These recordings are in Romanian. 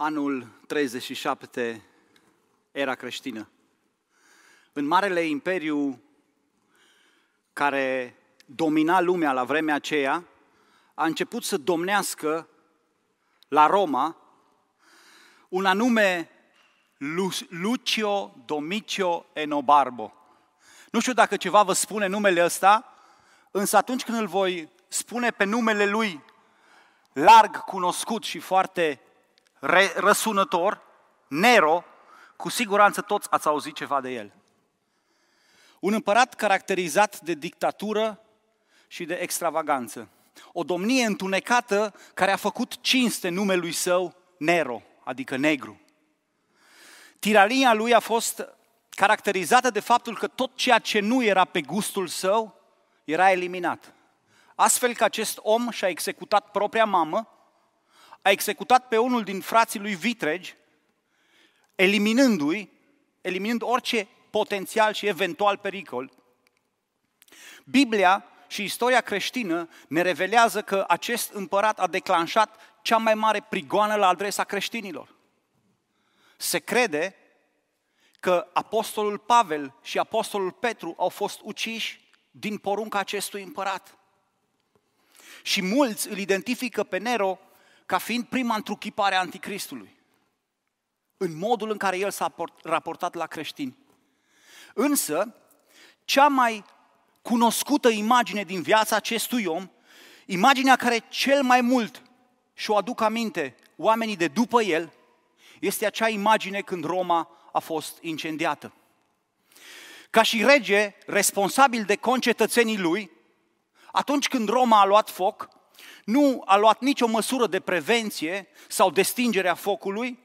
anul 37 era creștină. În Marele Imperiu care domina lumea la vremea aceea, a început să domnească la Roma un anume Lucio Domicio Enobarbo. Nu știu dacă ceva vă spune numele ăsta, însă atunci când îl voi spune pe numele lui larg cunoscut și foarte răsunător, Nero, cu siguranță toți ați auzit ceva de el. Un împărat caracterizat de dictatură și de extravaganță. O domnie întunecată care a făcut cinste numelui său Nero, adică negru. Tirania lui a fost caracterizată de faptul că tot ceea ce nu era pe gustul său era eliminat. Astfel că acest om și-a executat propria mamă, a executat pe unul din frații lui Vitreg, eliminându-i, eliminând orice potențial și eventual pericol. Biblia și istoria creștină ne revelează că acest împărat a declanșat cea mai mare prigoană la adresa creștinilor. Se crede că apostolul Pavel și apostolul Petru au fost uciși din porunca acestui împărat. Și mulți îl identifică pe Nero ca fiind prima întruchipare a anticristului. În modul în care el s-a raportat la creștini. Însă, cea mai cunoscută imagine din viața acestui om, imaginea care cel mai mult și-o aduc aminte oamenii de după el, este acea imagine când Roma a fost incendiată. Ca și rege responsabil de concetățenii lui, atunci când Roma a luat foc, nu a luat nicio măsură de prevenție sau de stingere a focului,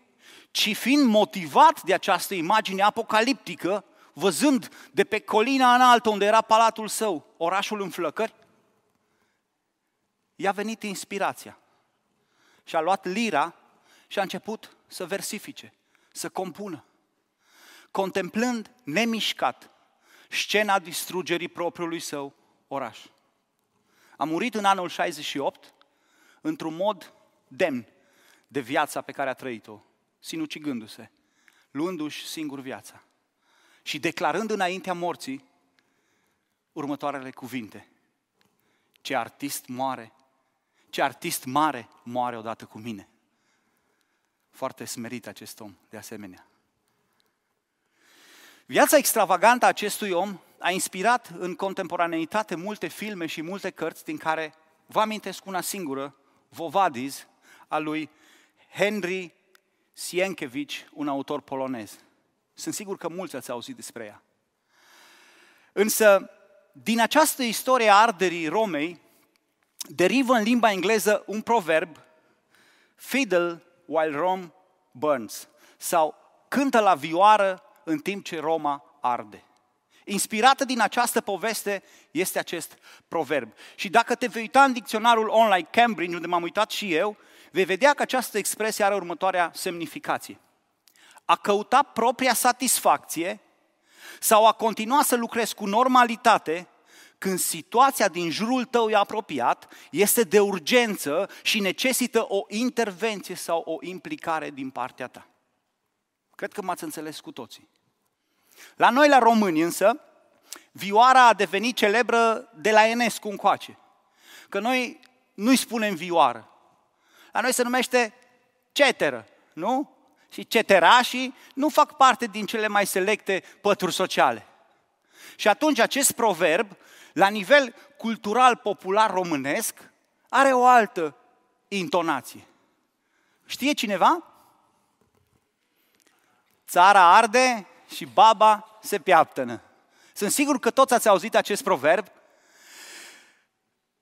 ci fiind motivat de această imagine apocaliptică, văzând de pe colina înaltă unde era palatul său, orașul în flăcări, i-a venit inspirația și a luat lira și a început să versifice, să compună, contemplând nemișcat scena distrugerii propriului său oraș. A murit în anul 68 într-un mod demn de viața pe care a trăit-o, sinucigându-se, luându-și singur viața și declarând înaintea morții următoarele cuvinte. Ce artist moare, ce artist mare moare odată cu mine. Foarte smerit acest om, de asemenea. Viața extravagantă a acestui om a inspirat în contemporaneitate multe filme și multe cărți, din care vă amintesc una singură, Vovadis a lui Henry Sienkiewicz, un autor polonez. Sunt sigur că mulți ați auzit despre ea. Însă, din această istorie a arderii Romei, derivă în limba engleză un proverb, fiddle while Rome burns, sau cântă la vioară în timp ce Roma arde. Inspirată din această poveste este acest proverb. Și dacă te vei uita în dicționarul online Cambridge, unde m-am uitat și eu, vei vedea că această expresie are următoarea semnificație. A căuta propria satisfacție sau a continua să lucrezi cu normalitate când situația din jurul tău e apropiat, este de urgență și necesită o intervenție sau o implicare din partea ta. Cred că m-ați înțeles cu toții. La noi, la români însă, vioara a devenit celebră de la Enescu încoace. Că noi nu-i spunem vioară. La noi se numește ceteră, nu? Și ceterașii nu fac parte din cele mai selecte pături sociale. Și atunci acest proverb, la nivel cultural popular românesc, are o altă intonație. Știe cineva? Țara arde, și baba se piaptănă. Sunt sigur că toți ați auzit acest proverb.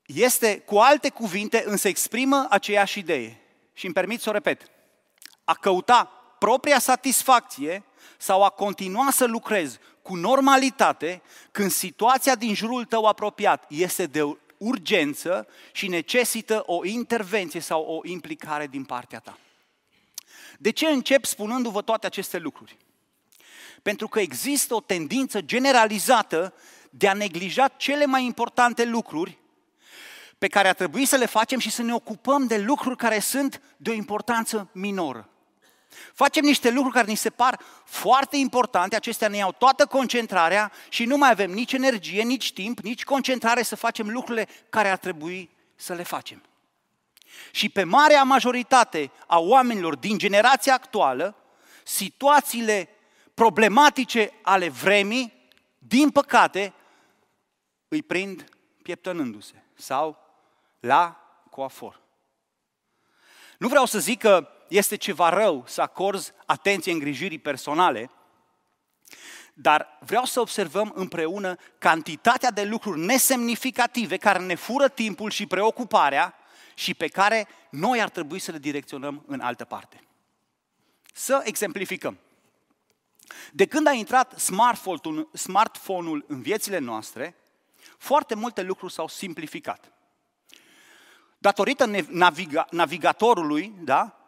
Este, cu alte cuvinte, însă exprimă aceeași idee. Și îmi permit să o repet. A căuta propria satisfacție sau a continua să lucrezi cu normalitate când situația din jurul tău apropiat este de urgență și necesită o intervenție sau o implicare din partea ta. De ce încep spunându-vă toate aceste lucruri? Pentru că există o tendință generalizată de a neglija cele mai importante lucruri pe care ar trebui să le facem și să ne ocupăm de lucruri care sunt de o importanță minoră. Facem niște lucruri care ni se par foarte importante, acestea ne iau toată concentrarea și nu mai avem nici energie, nici timp, nici concentrare să facem lucrurile care ar trebui să le facem. Și pe marea majoritate a oamenilor din generația actuală, situațiile problematice ale vremii, din păcate, îi prind pieptănându-se sau la coafor. Nu vreau să zic că este ceva rău să acorzi atenție îngrijirii personale, dar vreau să observăm împreună cantitatea de lucruri nesemnificative care ne fură timpul și preocuparea și pe care noi ar trebui să le direcționăm în altă parte. Să exemplificăm. De când a intrat smartphone-ul, smartphone-ul în viețile noastre, foarte multe lucruri s-au simplificat. Datorită naviga- navigatorului, da,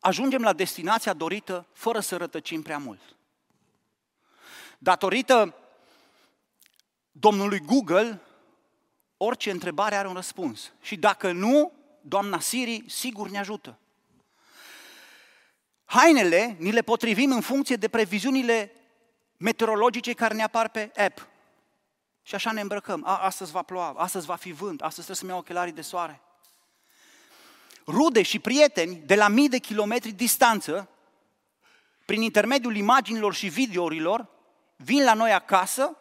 ajungem la destinația dorită fără să rătăcim prea mult. Datorită domnului Google, orice întrebare are un răspuns. Și dacă nu, doamna Siri sigur ne ajută. Hainele ni le potrivim în funcție de previziunile meteorologice care ne apar pe app. Și așa ne îmbrăcăm. A, astăzi va ploua, astăzi va fi vânt, astăzi trebuie să-mi iau ochelarii de soare. Rude și prieteni de la mii de kilometri distanță, prin intermediul imaginilor și videourilor, vin la noi acasă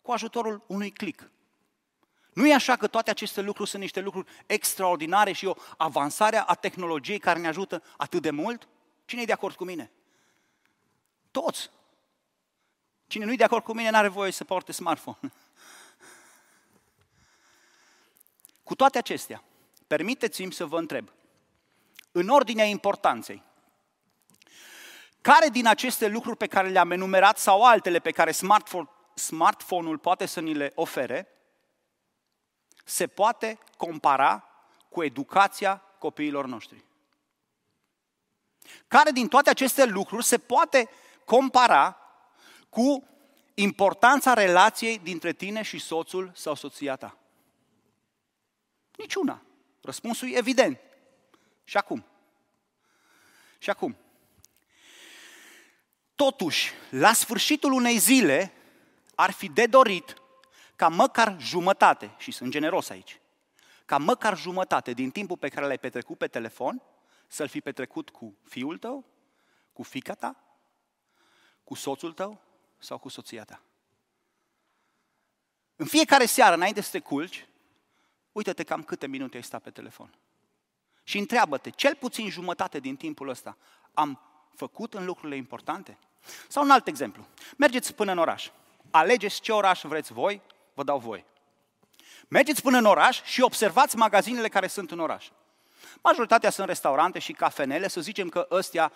cu ajutorul unui click. Nu e așa că toate aceste lucruri sunt niște lucruri extraordinare și o avansare a tehnologiei care ne ajută atât de mult? Cine e de acord cu mine? Toți. Cine nu e de acord cu mine nu are voie să poarte smartphone. Cu toate acestea, permiteți-mi să vă întreb, în ordinea importanței, care din aceste lucruri pe care le-am enumerat sau altele pe care smartphone-ul poate să ni le ofere, se poate compara cu educația copiilor noștri? Care din toate aceste lucruri se poate compara cu importanța relației dintre tine și soțul sau soția ta? Niciuna. Răspunsul e evident. Și acum? Și acum? Totuși, la sfârșitul unei zile, ar fi de dorit ca măcar jumătate, și sunt generos aici, ca măcar jumătate din timpul pe care l-ai petrecut pe telefon să-l fi petrecut cu fiul tău, cu fica ta, cu soțul tău sau cu soția ta. În fiecare seară, înainte să te culci, Uite te cam câte minute ai stat pe telefon. Și întreabă-te, cel puțin jumătate din timpul ăsta, am făcut în lucrurile importante? Sau un alt exemplu. Mergeți până în oraș. Alegeți ce oraș vreți voi, vă dau voi. Mergeți până în oraș și observați magazinele care sunt în oraș. Majoritatea sunt restaurante și cafenele, să zicem că ăstea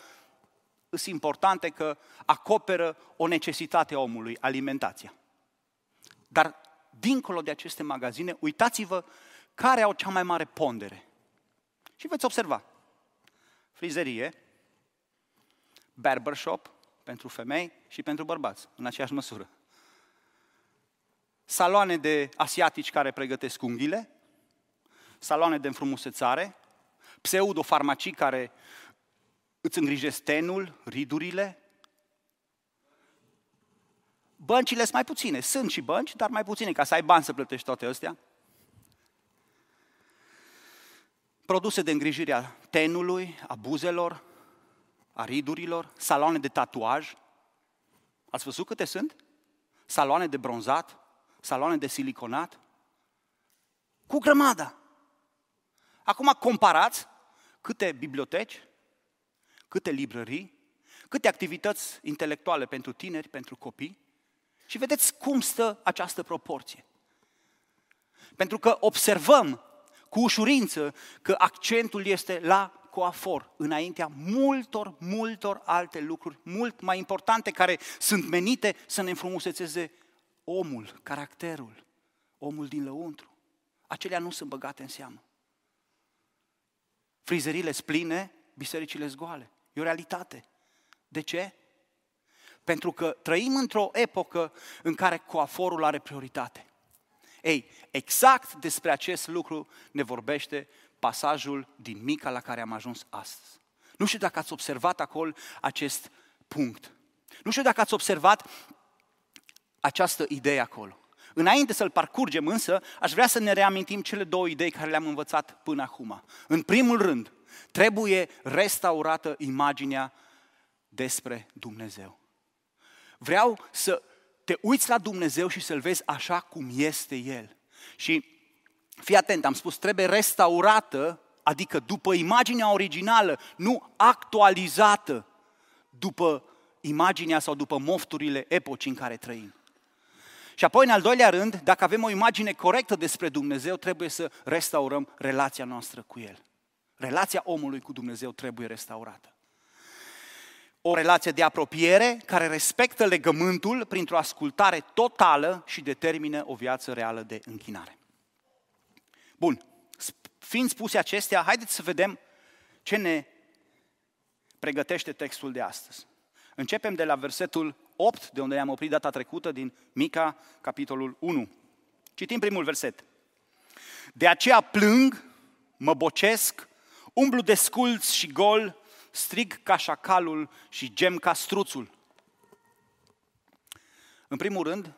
sunt importante, că acoperă o necesitate a omului, alimentația. Dar dincolo de aceste magazine, uitați-vă care au cea mai mare pondere. Și veți observa. Frizerie, barbershop pentru femei și pentru bărbați, în aceeași măsură. Saloane de asiatici care pregătesc unghiile, saloane de înfrumusețare, pseudofarmacii care îți îngrijesc tenul, ridurile. Băncile sunt mai puține. Sunt și bănci, dar mai puține, ca să ai bani să plătești toate astea. Produse de îngrijire a tenului, a buzelor, a ridurilor, saloane de tatuaj. Ați văzut câte sunt? Saloane de bronzat, saloane de siliconat. Cu grămada. Acum comparați câte biblioteci, câte librării, câte activități intelectuale pentru tineri, pentru copii. Și vedeți cum stă această proporție. Pentru că observăm cu ușurință că accentul este la coafor, înaintea multor, multor alte lucruri mult mai importante care sunt menite să ne înfrumusețeze omul, caracterul, omul din lăuntru. Acelea nu sunt băgate în seamă. Frizerile spline, bisericile zgoale. E o realitate. De ce? Pentru că trăim într-o epocă în care coaforul are prioritate. Ei, exact despre acest lucru ne vorbește pasajul din Mica la care am ajuns astăzi. Nu știu dacă ați observat acolo acest punct. Nu știu dacă ați observat această idee acolo. Înainte să-l parcurgem însă, aș vrea să ne reamintim cele două idei care le-am învățat până acum. În primul rând, trebuie restaurată imaginea despre Dumnezeu. Vreau să te uiți la Dumnezeu și să-L vezi așa cum este El. Și fii atent, am spus, trebuie restaurată, adică după imaginea originală, nu actualizată după imaginea sau după mofturile epocii în care trăim. Și apoi, în al doilea rând, dacă avem o imagine corectă despre Dumnezeu, trebuie să restaurăm relația noastră cu El. Relația omului cu Dumnezeu trebuie restaurată. O relație de apropiere care respectă legământul printr-o ascultare totală și determină o viață reală de închinare. Bun, fiind spuse acestea, haideți să vedem ce ne pregătește textul de astăzi. Începem de la versetul 8, de unde ne-am oprit data trecută, din Mica, capitolul 1. Citim primul verset. De aceea plâng, mă bocesc, umblu desculț și gol, strig ca șacalul și gem ca struțul. În primul rând,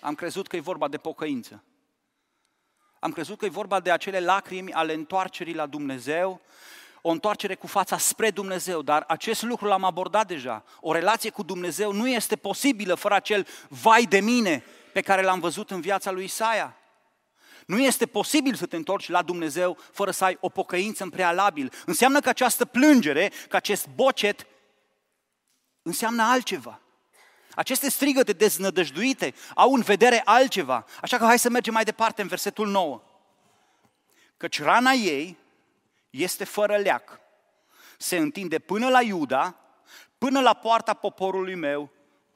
am crezut că e vorba de pocăință. Am crezut că e vorba de acele lacrimi ale întoarcerii la Dumnezeu o întoarcere cu fața spre Dumnezeu, dar acest lucru l-am abordat deja. O relație cu Dumnezeu nu este posibilă fără acel vai de mine pe care l-am văzut în viața lui Isaia. Nu este posibil să te întorci la Dumnezeu fără să ai o pocăință în prealabil. Înseamnă că această plângere, că acest bocet, înseamnă altceva. Aceste strigăte deznădăjduite au în vedere altceva. Așa că hai să mergem mai departe în versetul 9. Căci rana ei este fără leac. Se întinde până la Iuda, până la poarta poporului meu,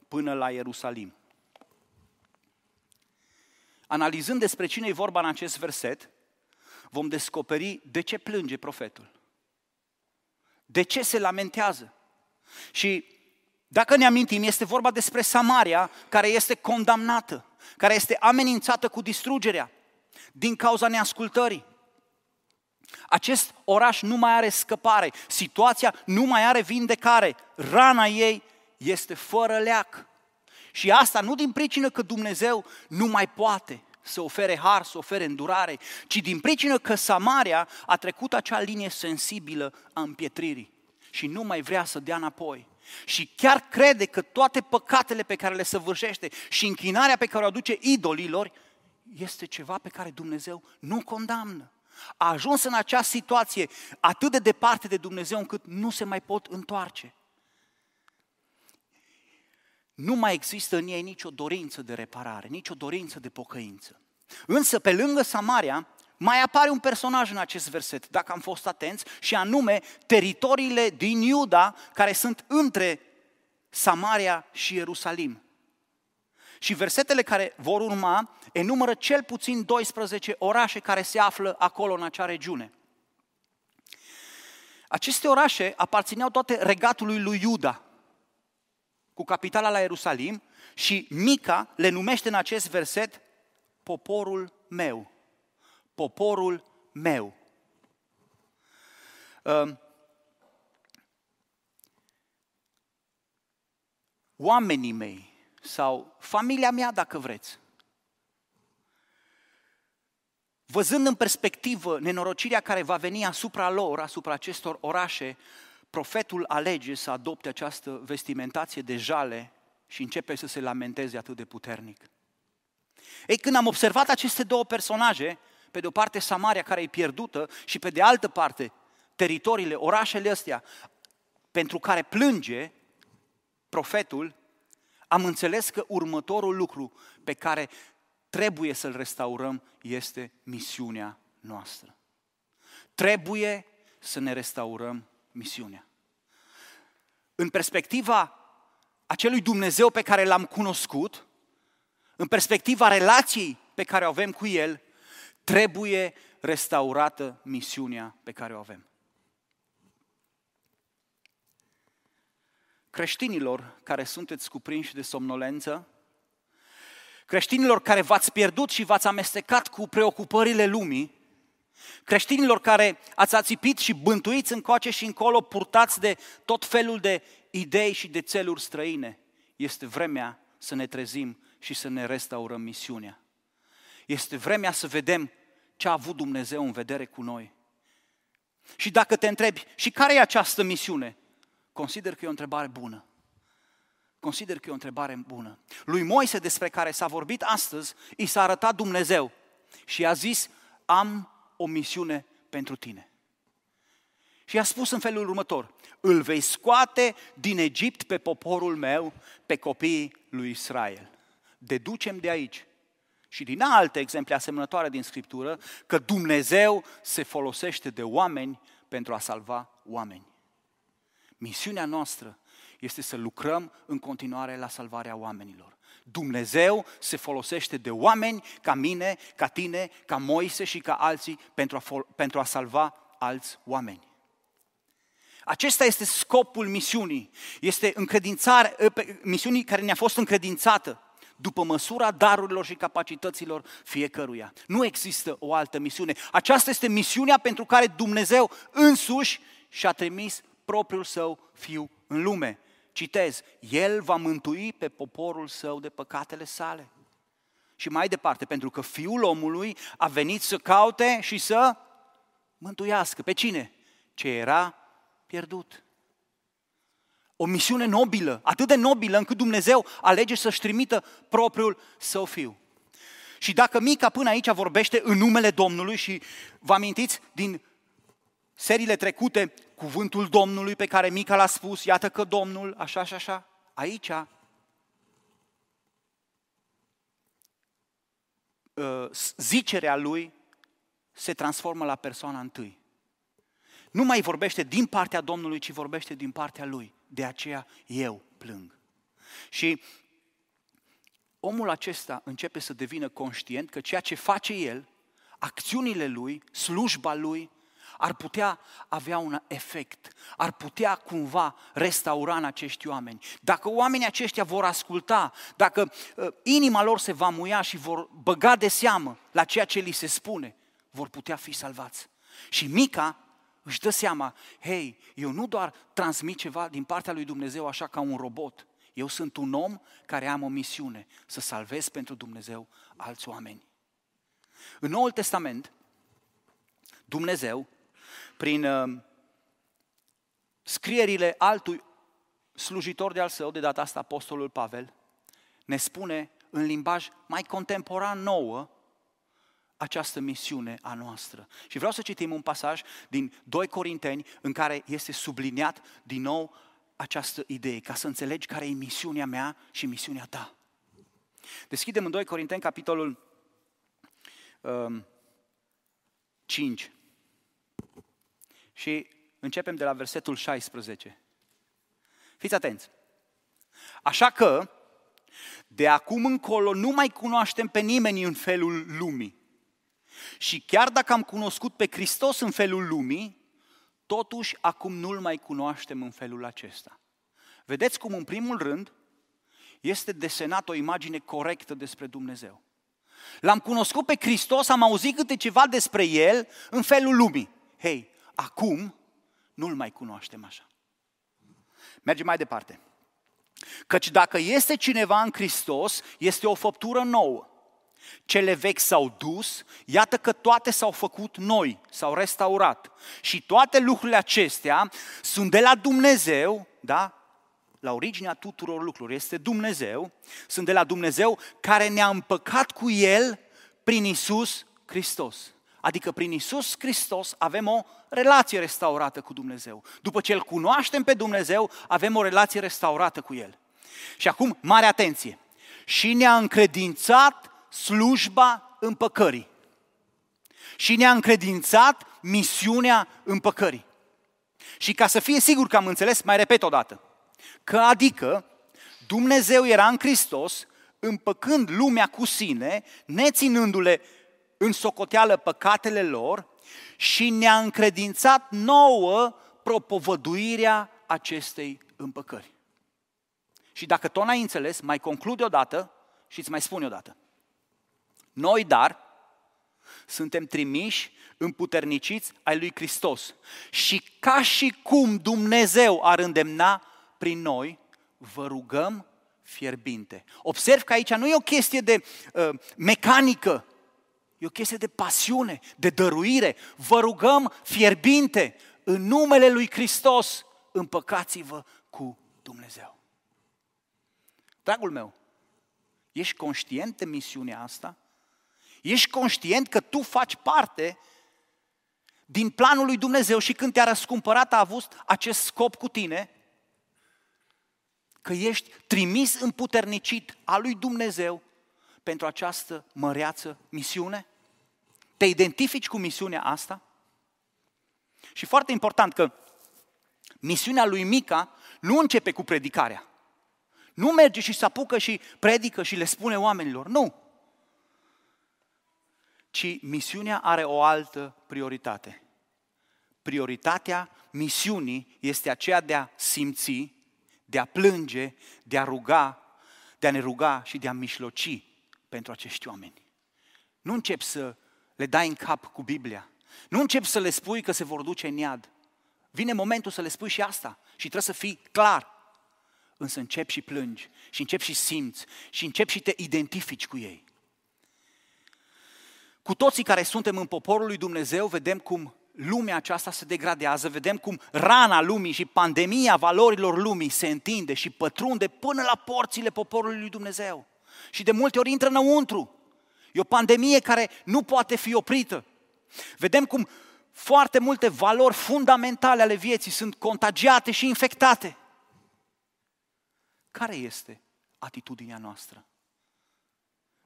până la Ierusalim. Analizând despre cine e vorba în acest verset, vom descoperi de ce plânge profetul. De ce se lamentează? Și dacă ne amintim, este vorba despre Samaria care este condamnată, care este amenințată cu distrugerea din cauza neascultării. Acest oraș nu mai are scăpare, situația nu mai are vindecare, rana ei este fără leac. Și asta nu din pricină că Dumnezeu nu mai poate să ofere har, să ofere îndurare, ci din pricină că Samaria a trecut acea linie sensibilă a împietririi și nu mai vrea să dea înapoi. Și chiar crede că toate păcatele pe care le săvârșește și închinarea pe care o aduce idolilor este ceva pe care Dumnezeu nu condamnă a ajuns în acea situație atât de departe de Dumnezeu încât nu se mai pot întoarce. Nu mai există în ei nicio dorință de reparare, nicio dorință de pocăință. Însă, pe lângă Samaria, mai apare un personaj în acest verset, dacă am fost atenți, și anume teritoriile din Iuda care sunt între Samaria și Ierusalim. Și versetele care vor urma enumără cel puțin 12 orașe care se află acolo în acea regiune. Aceste orașe aparțineau toate regatului lui Iuda, cu capitala la Ierusalim, și Mica le numește în acest verset poporul meu. Poporul meu. Ă, oamenii mei, sau familia mea, dacă vreți. Văzând în perspectivă nenorocirea care va veni asupra lor, asupra acestor orașe, profetul alege să adopte această vestimentație de jale și începe să se lamenteze atât de puternic. Ei, când am observat aceste două personaje, pe de o parte Samaria care e pierdută și pe de altă parte teritoriile, orașele astea pentru care plânge profetul, am înțeles că următorul lucru pe care trebuie să-l restaurăm este misiunea noastră. Trebuie să ne restaurăm misiunea. În perspectiva acelui Dumnezeu pe care l-am cunoscut, în perspectiva relației pe care o avem cu El, trebuie restaurată misiunea pe care o avem. creștinilor care sunteți cuprinși de somnolență, creștinilor care v-ați pierdut și v-ați amestecat cu preocupările lumii, creștinilor care ați ațipit și bântuiți încoace și încolo, purtați de tot felul de idei și de țeluri străine, este vremea să ne trezim și să ne restaurăm misiunea. Este vremea să vedem ce a avut Dumnezeu în vedere cu noi. Și dacă te întrebi, și care e această misiune? Consider că e o întrebare bună. Consider că e o întrebare bună. Lui Moise, despre care s-a vorbit astăzi, i s-a arătat Dumnezeu și i-a zis, am o misiune pentru tine. Și i-a spus în felul următor, îl vei scoate din Egipt pe poporul meu, pe copiii lui Israel. Deducem de aici și din alte exemple asemănătoare din Scriptură că Dumnezeu se folosește de oameni pentru a salva oameni. Misiunea noastră este să lucrăm în continuare la salvarea oamenilor. Dumnezeu se folosește de oameni ca mine, ca tine, ca Moise și ca alții pentru a, fol- pentru a salva alți oameni. Acesta este scopul misiunii. Este încredințare, eh, misiunii care ne-a fost încredințată după măsura darurilor și capacităților fiecăruia. Nu există o altă misiune. Aceasta este misiunea pentru care Dumnezeu însuși și-a trimis propriul său fiu în lume. Citez, el va mântui pe poporul său de păcatele sale. Și mai departe, pentru că fiul omului a venit să caute și să mântuiască. Pe cine? Ce era pierdut. O misiune nobilă, atât de nobilă încât Dumnezeu alege să-și trimită propriul său fiu. Și dacă Mica până aici vorbește în numele Domnului și vă amintiți din Seriile trecute, cuvântul Domnului pe care Mica l-a spus, iată că Domnul, așa și așa, aici ă, zicerea lui se transformă la persoana întâi. Nu mai vorbește din partea Domnului, ci vorbește din partea lui. De aceea eu plâng. Și omul acesta începe să devină conștient că ceea ce face el, acțiunile lui, slujba lui, ar putea avea un efect, ar putea cumva restaura în acești oameni. Dacă oamenii aceștia vor asculta, dacă uh, inima lor se va muia și vor băga de seamă la ceea ce li se spune, vor putea fi salvați. Și Mica își dă seama, hei, eu nu doar transmit ceva din partea lui Dumnezeu așa ca un robot, eu sunt un om care am o misiune, să salvez pentru Dumnezeu alți oameni. În Noul Testament, Dumnezeu prin uh, scrierile altui slujitor de al său, de data asta apostolul Pavel, ne spune în limbaj mai contemporan nouă această misiune a noastră. Și vreau să citim un pasaj din 2 Corinteni în care este subliniat din nou această idee, ca să înțelegi care e misiunea mea și misiunea ta. Deschidem în 2 Corinteni capitolul um, 5. Și începem de la versetul 16. Fiți atenți. Așa că, de acum încolo, nu mai cunoaștem pe nimeni în felul lumii. Și chiar dacă am cunoscut pe Hristos în felul lumii, totuși acum nu-L mai cunoaștem în felul acesta. Vedeți cum, în primul rând, este desenată o imagine corectă despre Dumnezeu. L-am cunoscut pe Hristos, am auzit câte ceva despre El în felul lumii. Hei, acum nu-L mai cunoaștem așa. Mergem mai departe. Căci dacă este cineva în Hristos, este o făptură nouă. Cele vechi s-au dus, iată că toate s-au făcut noi, s-au restaurat. Și toate lucrurile acestea sunt de la Dumnezeu, da? La originea tuturor lucrurilor este Dumnezeu, sunt de la Dumnezeu care ne-a împăcat cu El prin Isus Hristos. Adică prin Isus Hristos avem o relație restaurată cu Dumnezeu. După ce îl cunoaștem pe Dumnezeu, avem o relație restaurată cu El. Și acum, mare atenție! Și ne-a încredințat slujba împăcării. Și ne-a încredințat misiunea împăcării. Și ca să fie sigur că am înțeles, mai repet o dată. Că adică Dumnezeu era în Hristos, împăcând lumea cu sine, neținându-le în socoteală păcatele lor și ne-a încredințat nouă propovăduirea acestei împăcări. Și dacă tot n-ai înțeles, mai conclude odată și îți mai spune odată. Noi, dar, suntem trimiși, împuterniciți ai lui Hristos. Și ca și cum Dumnezeu ar îndemna prin noi, vă rugăm fierbinte. Observ că aici nu e o chestie de uh, mecanică, E o chestie de pasiune, de dăruire. Vă rugăm fierbinte, în numele lui Hristos, împăcați-vă cu Dumnezeu. Dragul meu, ești conștient de misiunea asta? Ești conștient că tu faci parte din planul lui Dumnezeu și când te-a răscumpărat a avut acest scop cu tine? Că ești trimis împuternicit al lui Dumnezeu pentru această măreață misiune? Te identifici cu misiunea asta? Și foarte important că misiunea lui Mica nu începe cu predicarea. Nu merge și se apucă și predică și le spune oamenilor. Nu! Ci misiunea are o altă prioritate. Prioritatea misiunii este aceea de a simți, de a plânge, de a ruga, de a ne ruga și de a mișloci pentru acești oameni. Nu încep să le dai în cap cu Biblia. Nu încep să le spui că se vor duce în iad. Vine momentul să le spui și asta și trebuie să fii clar. Însă încep și plângi și încep și simți și încep și te identifici cu ei. Cu toții care suntem în poporul lui Dumnezeu, vedem cum lumea aceasta se degradează, vedem cum rana lumii și pandemia valorilor lumii se întinde și pătrunde până la porțile poporului lui Dumnezeu. Și de multe ori intră înăuntru. E o pandemie care nu poate fi oprită. Vedem cum foarte multe valori fundamentale ale vieții sunt contagiate și infectate. Care este atitudinea noastră?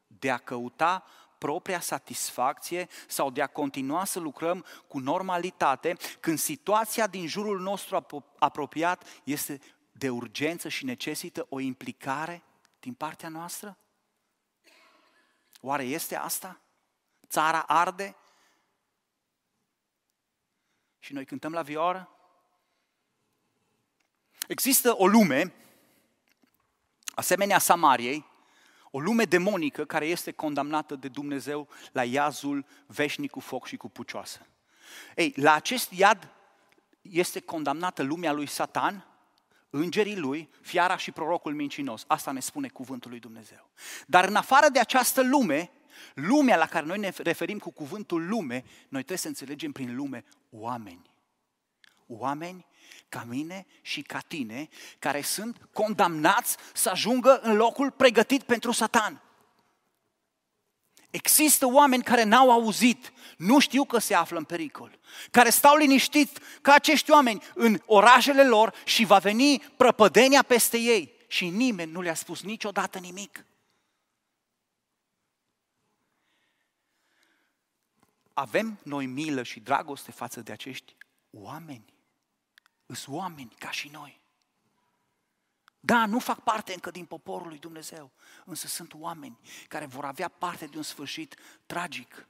De a căuta propria satisfacție sau de a continua să lucrăm cu normalitate când situația din jurul nostru apropiat este de urgență și necesită o implicare din partea noastră? Oare este asta? Țara arde? Și noi cântăm la vioară? Există o lume, asemenea Samariei, o lume demonică care este condamnată de Dumnezeu la iazul veșnic cu foc și cu pucioasă. Ei, la acest iad este condamnată lumea lui Satan, îngerii lui, fiara și prorocul mincinos. Asta ne spune cuvântul lui Dumnezeu. Dar în afară de această lume, lumea la care noi ne referim cu cuvântul lume, noi trebuie să înțelegem prin lume oameni. Oameni ca mine și ca tine, care sunt condamnați să ajungă în locul pregătit pentru satan. Există oameni care n-au auzit, nu știu că se află în pericol, care stau liniștit ca acești oameni în orașele lor și va veni prăpădenia peste ei și nimeni nu le-a spus niciodată nimic. Avem noi milă și dragoste față de acești oameni. Îs oameni ca și noi. Da, nu fac parte încă din poporul lui Dumnezeu, însă sunt oameni care vor avea parte de un sfârșit tragic.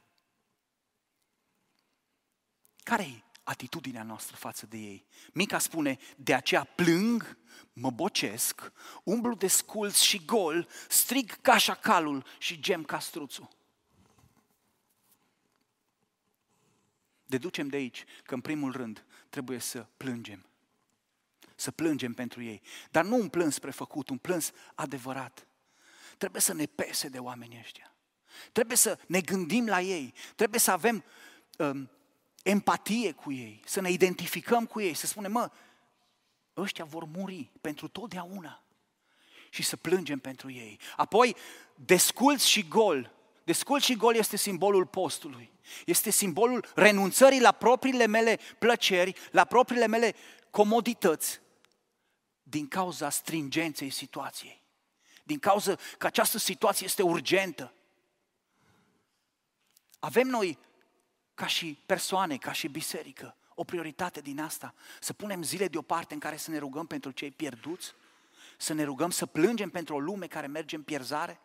care e atitudinea noastră față de ei? Mica spune, de aceea plâng, mă bocesc, umblu de sculț și gol, strig ca șacalul și gem ca struțul. Deducem de aici că, în primul rând, trebuie să plângem să plângem pentru ei. Dar nu un plâns prefăcut, un plâns adevărat. Trebuie să ne pese de oamenii ăștia. Trebuie să ne gândim la ei. Trebuie să avem um, empatie cu ei, să ne identificăm cu ei, să spunem, mă, ăștia vor muri pentru totdeauna și să plângem pentru ei. Apoi, desculți și gol. Desculți și gol este simbolul postului. Este simbolul renunțării la propriile mele plăceri, la propriile mele comodități, din cauza stringenței situației, din cauza că această situație este urgentă. Avem noi, ca și persoane, ca și biserică, o prioritate din asta, să punem zile deoparte în care să ne rugăm pentru cei pierduți, să ne rugăm să plângem pentru o lume care merge în pierzare?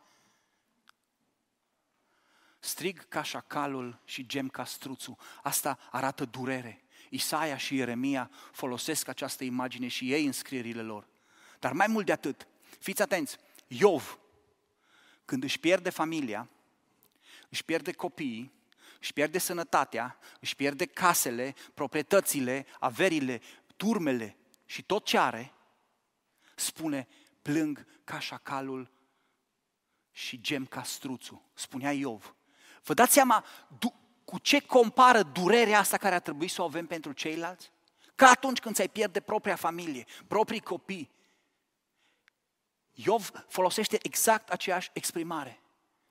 Strig ca șacalul și gem ca struțul. Asta arată durere. Isaia și Ieremia folosesc această imagine și ei în scrierile lor. Dar mai mult de atât, fiți atenți, Iov, când își pierde familia, își pierde copiii, își pierde sănătatea, își pierde casele, proprietățile, averile, turmele și tot ce are, spune, plâng ca șacalul și gem ca struțul, spunea Iov. Vă dați seama, cu ce compară durerea asta care a trebuit să o avem pentru ceilalți? Ca atunci când ți-ai pierde propria familie, proprii copii. Iov folosește exact aceeași exprimare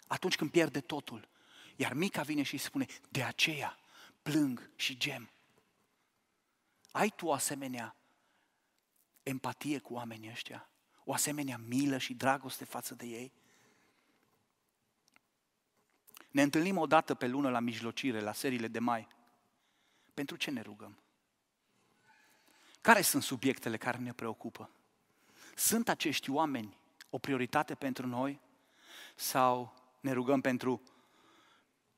atunci când pierde totul. Iar mica vine și îi spune, de aceea plâng și gem. Ai tu asemenea empatie cu oamenii ăștia? O asemenea milă și dragoste față de ei? Ne întâlnim o dată pe lună la mijlocire, la serile de mai. Pentru ce ne rugăm? Care sunt subiectele care ne preocupă? Sunt acești oameni o prioritate pentru noi? Sau ne rugăm pentru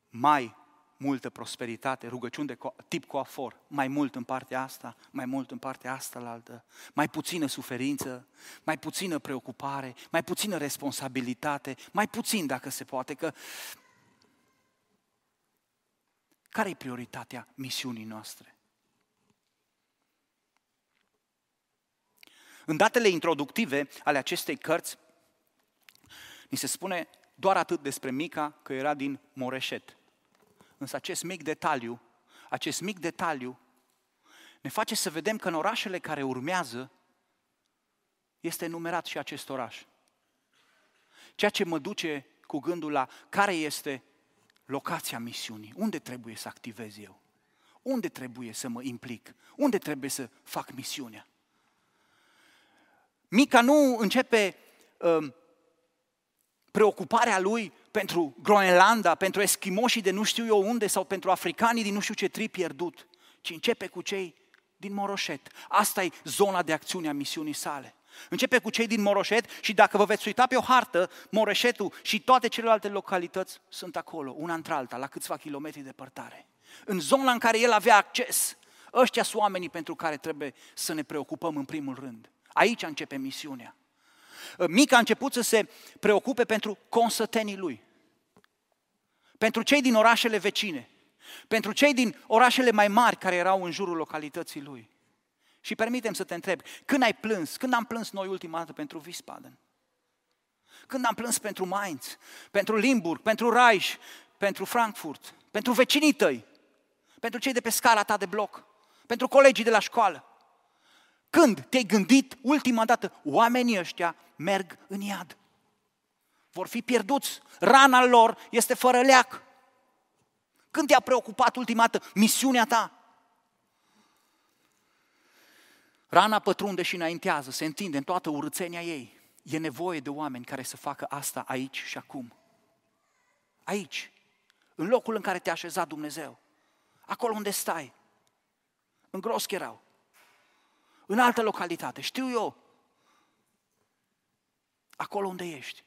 mai multă prosperitate, rugăciuni de tip coafor, mai mult în partea asta, mai mult în partea asta la altă, mai puțină suferință, mai puțină preocupare, mai puțină responsabilitate, mai puțin dacă se poate, că care e prioritatea misiunii noastre? În datele introductive ale acestei cărți, ni se spune doar atât despre Mica că era din Moreșet. Însă acest mic detaliu, acest mic detaliu ne face să vedem că în orașele care urmează este numerat și acest oraș. Ceea ce mă duce cu gândul la care este locația misiunii, unde trebuie să activez eu, unde trebuie să mă implic, unde trebuie să fac misiunea. Mica nu începe um, preocuparea lui pentru Groenlanda, pentru eschimoșii de nu știu eu unde sau pentru africanii din nu știu ce tri pierdut, ci începe cu cei din Moroșet. Asta e zona de acțiune a misiunii sale. Începe cu cei din Moroșet și dacă vă veți uita pe o hartă, Moroșetul și toate celelalte localități sunt acolo, una între alta, la câțiva kilometri de departare. În zona în care el avea acces, ăștia sunt oamenii pentru care trebuie să ne preocupăm în primul rând. Aici începe misiunea. Ă, mica a început să se preocupe pentru consătenii lui, pentru cei din orașele vecine, pentru cei din orașele mai mari care erau în jurul localității lui. Și permitem să te întreb, când ai plâns, când am plâns noi ultima dată pentru Wiesbaden? Când am plâns pentru Mainz, pentru Limburg, pentru Reich, pentru Frankfurt, pentru vecinii tăi, pentru cei de pe scala ta de bloc, pentru colegii de la școală? Când te-ai gândit ultima dată, oamenii ăștia merg în iad? Vor fi pierduți, rana lor este fără leac. Când te-a preocupat ultima dată misiunea ta? Rana pătrunde și înaintează, se întinde în toată urățenia ei. E nevoie de oameni care să facă asta aici și acum. Aici, în locul în care te-a așezat Dumnezeu, acolo unde stai, în Groscherau, în altă localitate, știu eu, acolo unde ești.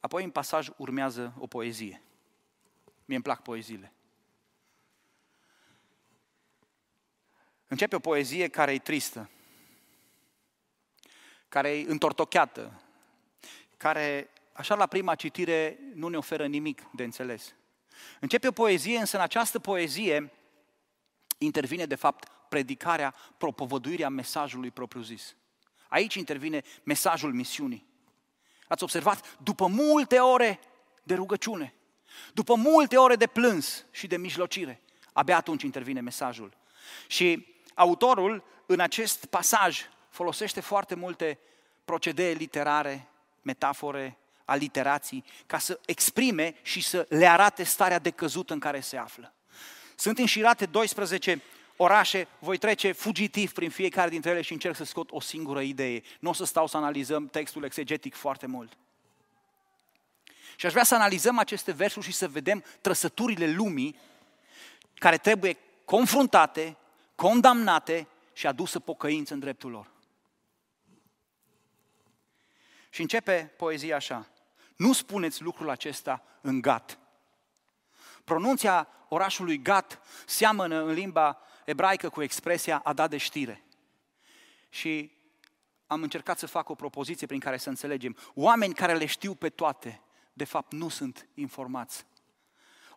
Apoi în pasaj urmează o poezie. Mie îmi plac poeziile. Începe o poezie care e tristă, care e întortocheată, care, așa la prima citire, nu ne oferă nimic de înțeles. Începe o poezie, însă în această poezie intervine, de fapt, predicarea, propovăduirea mesajului propriu-zis. Aici intervine mesajul misiunii. Ați observat? După multe ore de rugăciune, după multe ore de plâns și de mijlocire, abia atunci intervine mesajul. Și Autorul, în acest pasaj, folosește foarte multe procedee literare, metafore, aliterații, ca să exprime și să le arate starea de căzut în care se află. Sunt înșirate 12 orașe, voi trece fugitiv prin fiecare dintre ele și încerc să scot o singură idee. Nu o să stau să analizăm textul exegetic foarte mult. Și aș vrea să analizăm aceste versuri și să vedem trăsăturile lumii care trebuie confruntate condamnate și adusă pocăință în dreptul lor. Și începe poezia așa. Nu spuneți lucrul acesta în Gat. Pronunția orașului Gat seamănă în limba ebraică cu expresia a da de știre. Și am încercat să fac o propoziție prin care să înțelegem. Oameni care le știu pe toate, de fapt nu sunt informați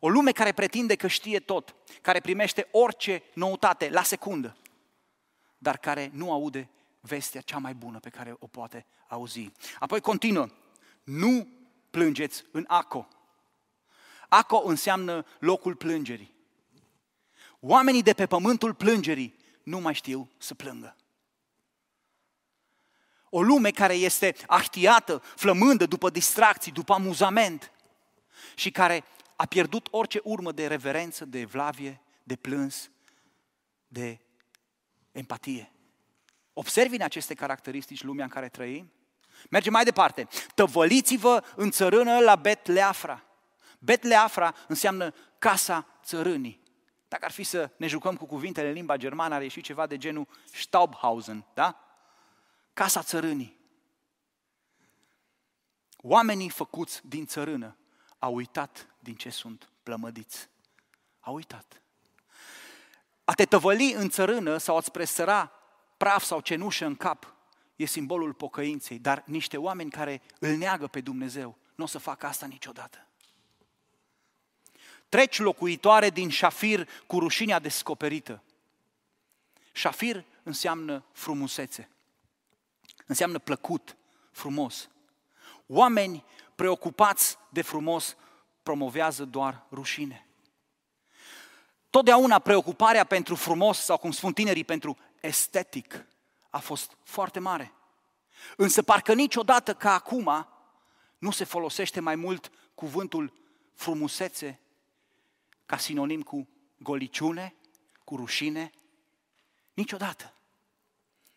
o lume care pretinde că știe tot, care primește orice noutate la secundă, dar care nu aude vestea cea mai bună pe care o poate auzi. Apoi continuă, nu plângeți în Aco. Aco înseamnă locul plângerii. Oamenii de pe pământul plângerii nu mai știu să plângă. O lume care este ahtiată, flămândă după distracții, după amuzament și care a pierdut orice urmă de reverență, de evlavie, de plâns, de empatie. Observi în aceste caracteristici lumea în care trăim? Mergem mai departe. Tăvăliți-vă în țărână la Betleafra. Betleafra înseamnă casa țărânii. Dacă ar fi să ne jucăm cu cuvintele în limba germană, ar ieși ceva de genul Staubhausen, da? Casa țărânii. Oamenii făcuți din țărână au uitat din ce sunt plămădiți. A uitat. A te tăvăli în țărână sau a-ți presăra praf sau cenușă în cap e simbolul pocăinței, dar niște oameni care îl neagă pe Dumnezeu nu o să facă asta niciodată. Treci locuitoare din șafir cu rușinea descoperită. Șafir înseamnă frumusețe, înseamnă plăcut, frumos. Oameni preocupați de frumos promovează doar rușine. Totdeauna preocuparea pentru frumos sau cum spun tinerii pentru estetic a fost foarte mare. Însă parcă niciodată ca acum nu se folosește mai mult cuvântul frumusețe ca sinonim cu goliciune, cu rușine, niciodată.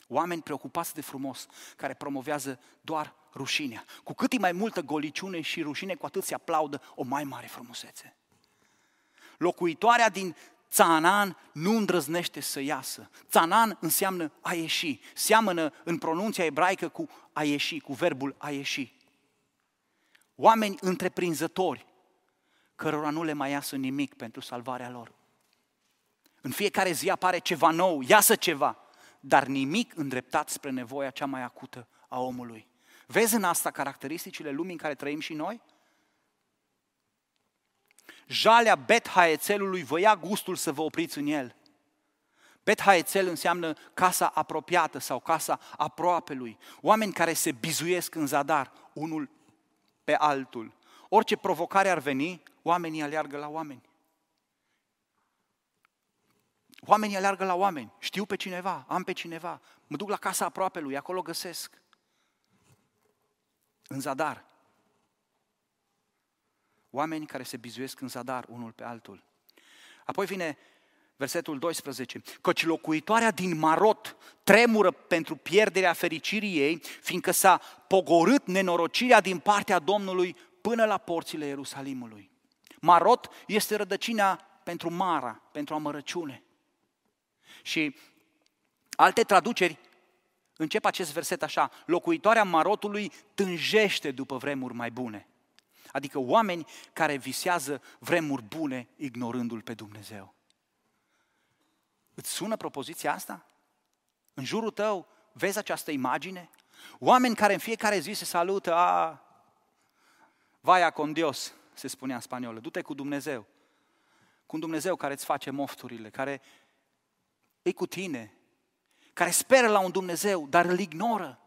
Oameni preocupați de frumos, care promovează doar rușinea. Cu cât e mai multă goliciune și rușine, cu atât se aplaudă o mai mare frumusețe. Locuitoarea din Țanan nu îndrăznește să iasă. Țanan înseamnă a ieși. Seamănă în pronunția ebraică cu a ieși, cu verbul a ieși. Oameni întreprinzători, cărora nu le mai iasă nimic pentru salvarea lor. În fiecare zi apare ceva nou, iasă ceva dar nimic îndreptat spre nevoia cea mai acută a omului. Vezi în asta caracteristicile lumii în care trăim și noi? Jalea Bethaețelului vă ia gustul să vă opriți în el. Bethaețel înseamnă casa apropiată sau casa aproape lui. Oameni care se bizuiesc în zadar, unul pe altul. Orice provocare ar veni, oamenii aleargă la oameni. Oamenii aleargă la oameni. Știu pe cineva, am pe cineva. Mă duc la casa aproape lui, acolo găsesc. În zadar. Oameni care se bizuiesc în zadar unul pe altul. Apoi vine versetul 12. Căci locuitoarea din Marot tremură pentru pierderea fericirii ei, fiindcă s-a pogorât nenorocirea din partea Domnului până la porțile Ierusalimului. Marot este rădăcina pentru Mara, pentru amărăciune. Și alte traduceri încep acest verset așa, locuitoarea Marotului tânjește după vremuri mai bune. Adică oameni care visează vremuri bune ignorându-L pe Dumnezeu. Îți sună propoziția asta? În jurul tău vezi această imagine? Oameni care în fiecare zi se salută, a, vaia con Dios, se spunea în spaniolă, du-te cu Dumnezeu. Cu un Dumnezeu care îți face mofturile, care e cu tine, care speră la un Dumnezeu, dar îl ignoră,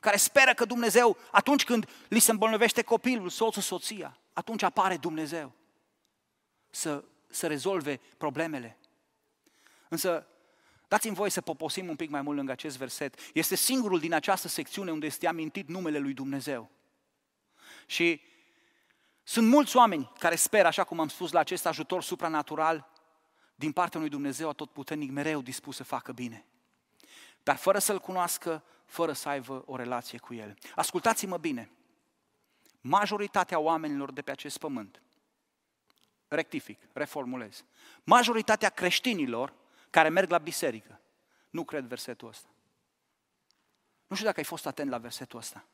care speră că Dumnezeu, atunci când li se îmbolnăvește copilul, soțul, soția, atunci apare Dumnezeu să, să rezolve problemele. Însă, dați-mi voie să poposim un pic mai mult lângă acest verset. Este singurul din această secțiune unde este amintit numele lui Dumnezeu. Și sunt mulți oameni care speră, așa cum am spus, la acest ajutor supranatural, din partea unui Dumnezeu atotputernic mereu dispus să facă bine. Dar fără să-L cunoască, fără să aibă o relație cu El. Ascultați-mă bine. Majoritatea oamenilor de pe acest pământ, rectific, reformulez, majoritatea creștinilor care merg la biserică, nu cred versetul ăsta. Nu știu dacă ai fost atent la versetul ăsta.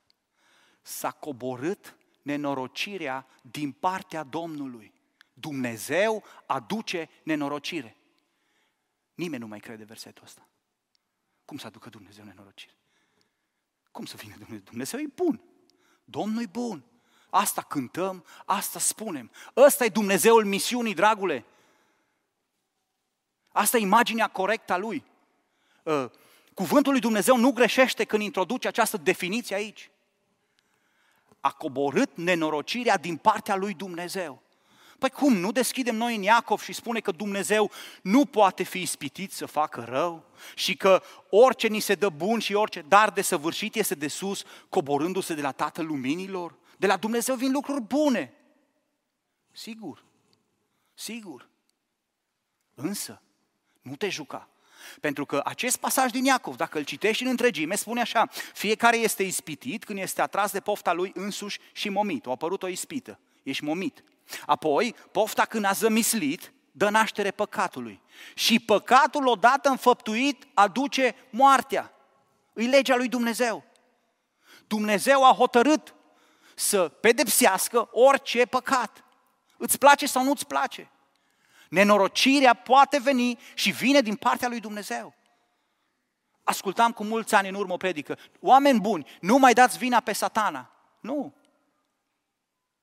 S-a coborât nenorocirea din partea Domnului. Dumnezeu aduce nenorocire. Nimeni nu mai crede versetul ăsta. Cum să aducă Dumnezeu nenorocire? Cum să vină Dumnezeu? Dumnezeu e bun. Domnul e bun. Asta cântăm, asta spunem. Ăsta e Dumnezeul misiunii, dragule. Asta e imaginea corectă a Lui. Ă, cuvântul lui Dumnezeu nu greșește când introduce această definiție aici. A coborât nenorocirea din partea lui Dumnezeu. Păi cum, nu deschidem noi în Iacov și spune că Dumnezeu nu poate fi ispitit să facă rău? Și că orice ni se dă bun și orice dar de săvârșit este de sus, coborându-se de la Tatăl Luminilor? De la Dumnezeu vin lucruri bune. Sigur, sigur. Însă, nu te juca. Pentru că acest pasaj din Iacov, dacă îl citești în întregime, spune așa, fiecare este ispitit când este atras de pofta lui însuși și momit. A apărut o ispită, ești momit. Apoi, pofta când a zămislit, dă naștere păcatului. Și păcatul odată înfăptuit aduce moartea. Îi legea lui Dumnezeu. Dumnezeu a hotărât să pedepsească orice păcat. Îți place sau nu-ți place. Nenorocirea poate veni și vine din partea lui Dumnezeu. Ascultam cu mulți ani în urmă o predică. Oameni buni, nu mai dați vina pe satana. Nu.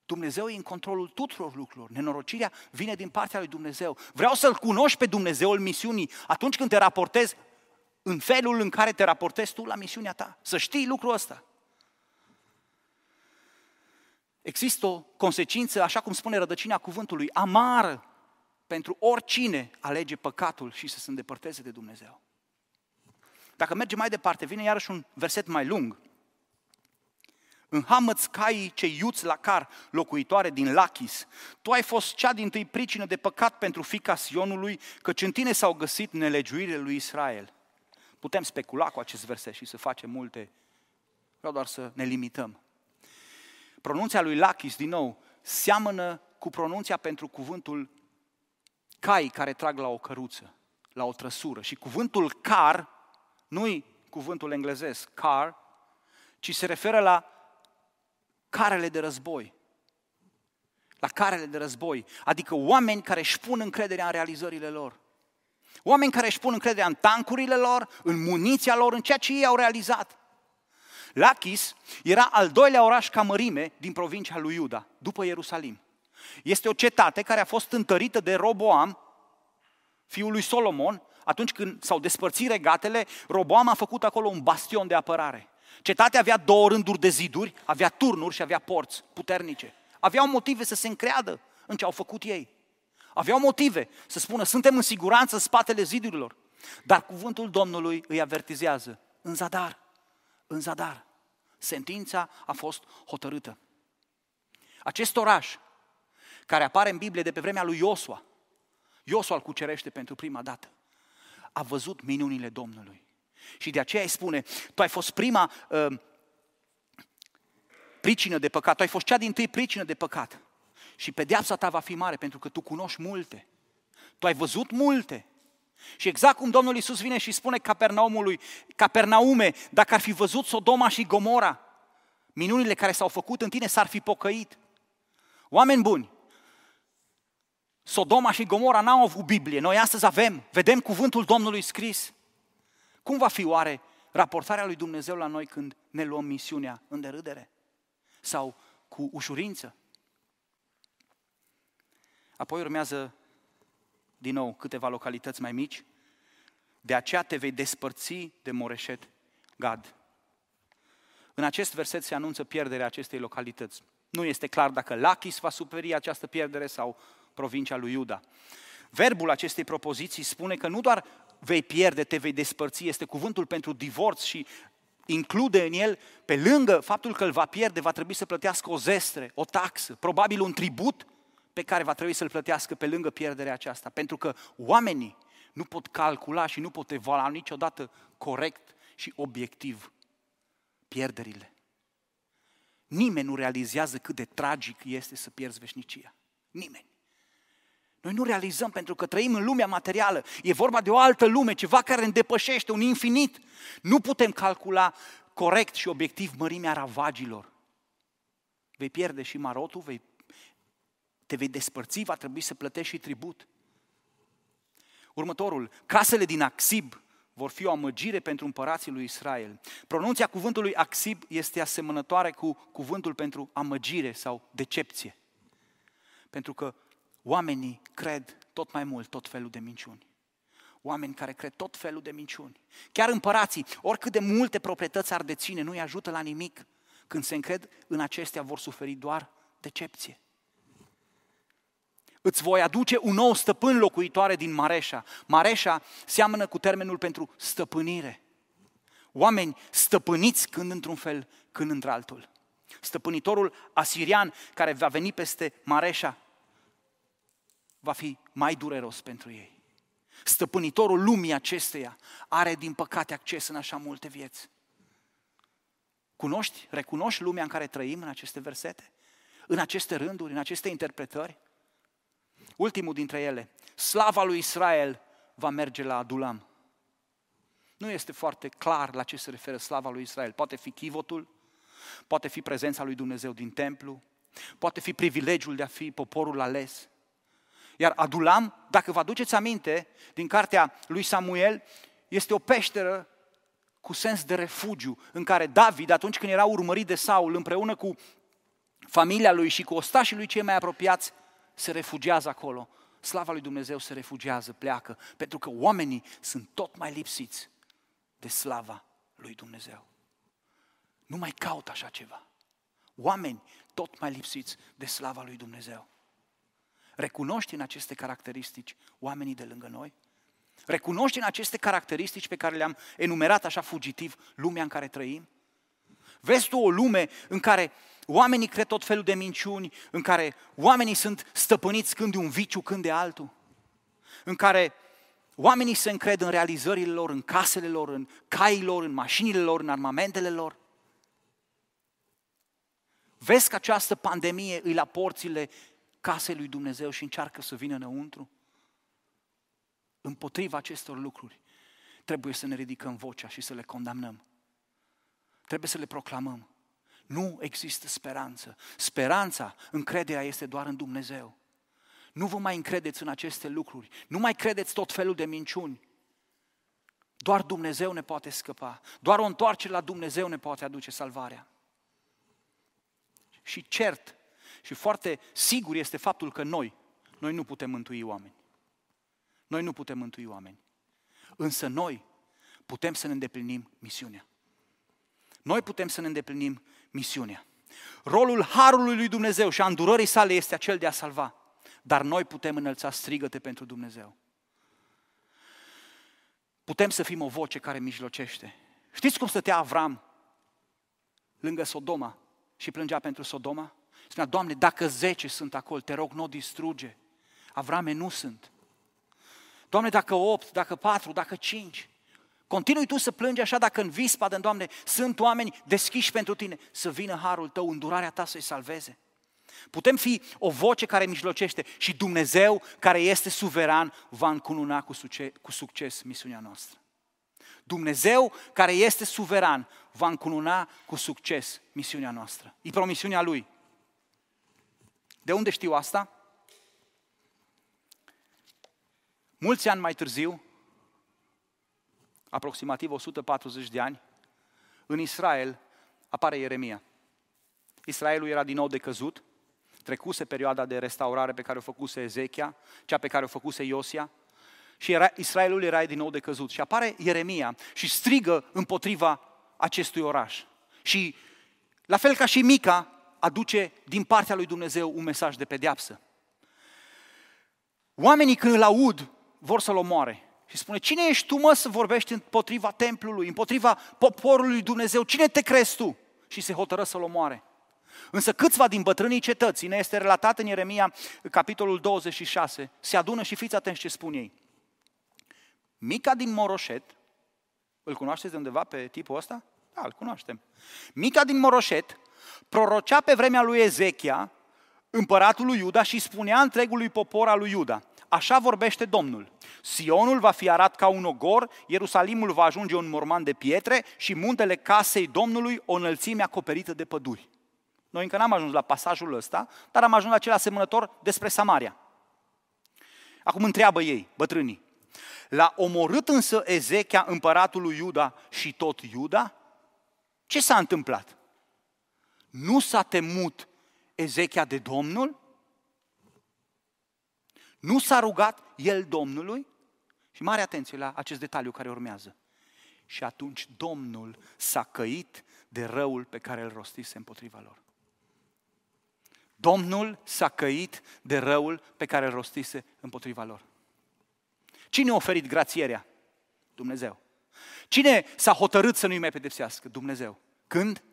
Dumnezeu e în controlul tuturor lucrurilor. Nenorocirea vine din partea lui Dumnezeu. Vreau să-L cunoști pe Dumnezeul misiunii atunci când te raportezi în felul în care te raportezi tu la misiunea ta. Să știi lucrul ăsta. Există o consecință, așa cum spune rădăcina cuvântului, amară pentru oricine alege păcatul și să se îndepărteze de Dumnezeu. Dacă mergem mai departe, vine iarăși un verset mai lung, hamăți caii ce iuți la car, locuitoare din Lachis. Tu ai fost cea din tâi pricină de păcat pentru fica Sionului, căci în tine s-au găsit nelegiuirile lui Israel. Putem specula cu acest verset și să facem multe. Vreau doar să ne limităm. Pronunția lui Lachis, din nou, seamănă cu pronunția pentru cuvântul cai care trag la o căruță, la o trăsură. Și cuvântul car nu-i cuvântul englezesc, car, ci se referă la carele de război. La carele de război, adică oameni care își pun încrederea în realizările lor. Oameni care își pun încrederea în tancurile lor, în muniția lor, în ceea ce ei au realizat. Lachis era al doilea oraș ca mărime din provincia lui Iuda, după Ierusalim. Este o cetate care a fost întărită de Roboam, fiul lui Solomon, atunci când s-au despărțit regatele, Roboam a făcut acolo un bastion de apărare. Cetatea avea două rânduri de ziduri, avea turnuri și avea porți puternice. Aveau motive să se încreadă în ce au făcut ei. Aveau motive să spună, suntem în siguranță în spatele zidurilor. Dar cuvântul Domnului îi avertizează, în zadar, în zadar. Sentința a fost hotărâtă. Acest oraș, care apare în Biblie de pe vremea lui Iosua, Iosua îl cucerește pentru prima dată, a văzut minunile Domnului. Și de aceea îi spune, tu ai fost prima uh, pricină de păcat, tu ai fost cea din tâi pricină de păcat. Și pedeapsa ta va fi mare pentru că tu cunoști multe. Tu ai văzut multe. Și exact cum Domnul Iisus vine și spune Capernaumului, Capernaume, dacă ar fi văzut Sodoma și Gomora, minunile care s-au făcut în tine s-ar fi pocăit. Oameni buni, Sodoma și Gomora n-au avut Biblie, noi astăzi avem, vedem cuvântul Domnului scris. Cum va fi oare raportarea lui Dumnezeu la noi când ne luăm misiunea în derâdere? Sau cu ușurință? Apoi urmează din nou câteva localități mai mici. De aceea te vei despărți de Moreșet Gad. În acest verset se anunță pierderea acestei localități. Nu este clar dacă Lachis va superi această pierdere sau provincia lui Iuda. Verbul acestei propoziții spune că nu doar vei pierde, te vei despărți, este cuvântul pentru divorț și include în el, pe lângă faptul că îl va pierde, va trebui să plătească o zestre, o taxă, probabil un tribut pe care va trebui să-l plătească pe lângă pierderea aceasta. Pentru că oamenii nu pot calcula și nu pot evalua niciodată corect și obiectiv pierderile. Nimeni nu realizează cât de tragic este să pierzi veșnicia. Nimeni. Noi nu realizăm pentru că trăim în lumea materială. E vorba de o altă lume, ceva care depășește, un infinit. Nu putem calcula corect și obiectiv mărimea ravagilor. Vei pierde și marotul, vei, te vei despărți, va trebui să plătești și tribut. Următorul, casele din Axib vor fi o amăgire pentru împărații lui Israel. Pronunția cuvântului Axib este asemănătoare cu cuvântul pentru amăgire sau decepție. Pentru că Oamenii cred tot mai mult tot felul de minciuni. Oameni care cred tot felul de minciuni. Chiar împărații, oricât de multe proprietăți ar deține, nu-i ajută la nimic. Când se încred în acestea, vor suferi doar decepție. Îți voi aduce un nou stăpân locuitoare din Mareșa. Mareșa seamănă cu termenul pentru stăpânire. Oameni stăpâniți când într-un fel, când într-altul. Stăpânitorul asirian care va veni peste Mareșa va fi mai dureros pentru ei. Stăpânitorul lumii acesteia are, din păcate, acces în așa multe vieți. Cunoști, recunoști lumea în care trăim în aceste versete? În aceste rânduri, în aceste interpretări? Ultimul dintre ele, slava lui Israel va merge la Adulam. Nu este foarte clar la ce se referă slava lui Israel. Poate fi chivotul, poate fi prezența lui Dumnezeu din templu, poate fi privilegiul de a fi poporul ales, iar Adulam, dacă vă aduceți aminte, din cartea lui Samuel, este o peșteră cu sens de refugiu, în care David, atunci când era urmărit de Saul, împreună cu familia lui și cu ostașii lui cei mai apropiați, se refugiază acolo. Slava lui Dumnezeu se refugiază, pleacă, pentru că oamenii sunt tot mai lipsiți de slava lui Dumnezeu. Nu mai caut așa ceva. Oameni tot mai lipsiți de slava lui Dumnezeu. Recunoști în aceste caracteristici oamenii de lângă noi? Recunoști în aceste caracteristici pe care le-am enumerat așa fugitiv lumea în care trăim? Vezi tu o lume în care oamenii cred tot felul de minciuni, în care oamenii sunt stăpâniți când de un viciu, când de altul, în care oamenii se încred în realizările lor, în casele lor, în caii lor, în mașinile lor, în armamentele lor. Vezi că această pandemie îi la porțile casei lui Dumnezeu și încearcă să vină înăuntru? Împotriva acestor lucruri trebuie să ne ridicăm vocea și să le condamnăm. Trebuie să le proclamăm. Nu există speranță. Speranța, încrederea este doar în Dumnezeu. Nu vă mai încredeți în aceste lucruri. Nu mai credeți tot felul de minciuni. Doar Dumnezeu ne poate scăpa. Doar o întoarcere la Dumnezeu ne poate aduce salvarea. Și cert și foarte sigur este faptul că noi, noi nu putem mântui oameni. Noi nu putem mântui oameni. Însă noi putem să ne îndeplinim misiunea. Noi putem să ne îndeplinim misiunea. Rolul harului lui Dumnezeu și a îndurării sale este acel de a salva. Dar noi putem înălța strigăte pentru Dumnezeu. Putem să fim o voce care mijlocește. Știți cum stătea Avram lângă Sodoma și plângea pentru Sodoma? Spunea, Doamne, dacă zece sunt acolo, te rog, nu o distruge. Avrame nu sunt. Doamne, dacă opt, dacă patru, dacă cinci. Continui tu să plângi așa dacă în vispa de Doamne, sunt oameni deschiși pentru tine, să vină harul tău, îndurarea ta să-i salveze. Putem fi o voce care mijlocește și Dumnezeu, care este suveran, va încununa cu, succes, cu succes misiunea noastră. Dumnezeu, care este suveran, va încununa cu succes misiunea noastră. E promisiunea Lui. De unde știu asta? Mulți ani mai târziu, aproximativ 140 de ani, în Israel apare Ieremia. Israelul era din nou decăzut, trecuse perioada de restaurare pe care o făcuse Ezechia, cea pe care o făcuse Iosia, și era, Israelul era din nou decăzut. Și apare Ieremia și strigă împotriva acestui oraș. Și la fel ca și Mica, aduce din partea lui Dumnezeu un mesaj de pedeapsă. Oamenii când îl aud vor să-l omoare. Și spune, cine ești tu mă să vorbești împotriva templului, împotriva poporului Dumnezeu? Cine te crezi tu? Și se hotără să-l omoare. Însă câțiva din bătrânii cetății, ne este relatat în Ieremia, capitolul 26, se adună și fiți atenți ce spun ei. Mica din Moroșet, îl cunoașteți de undeva pe tipul ăsta? Da, îl cunoaștem. Mica din Moroșet, prorocea pe vremea lui Ezechia, împăratul lui Iuda, și spunea întregului popor al lui Iuda, așa vorbește Domnul, Sionul va fi arat ca un ogor, Ierusalimul va ajunge un morman de pietre și muntele casei Domnului o înălțime acoperită de păduri. Noi încă n-am ajuns la pasajul ăsta, dar am ajuns la cel asemănător despre Samaria. Acum întreabă ei, bătrânii, L-a omorât însă Ezechia împăratul lui Iuda și tot Iuda? Ce s-a întâmplat? Nu s-a temut Ezechia de Domnul? Nu s-a rugat el Domnului? Și mare atenție la acest detaliu care urmează. Și atunci Domnul s-a căit de răul pe care îl rostise împotriva lor. Domnul s-a căit de răul pe care îl rostise împotriva lor. Cine a oferit grațierea? Dumnezeu. Cine s-a hotărât să nu-i mai pedepsească? Dumnezeu. Când?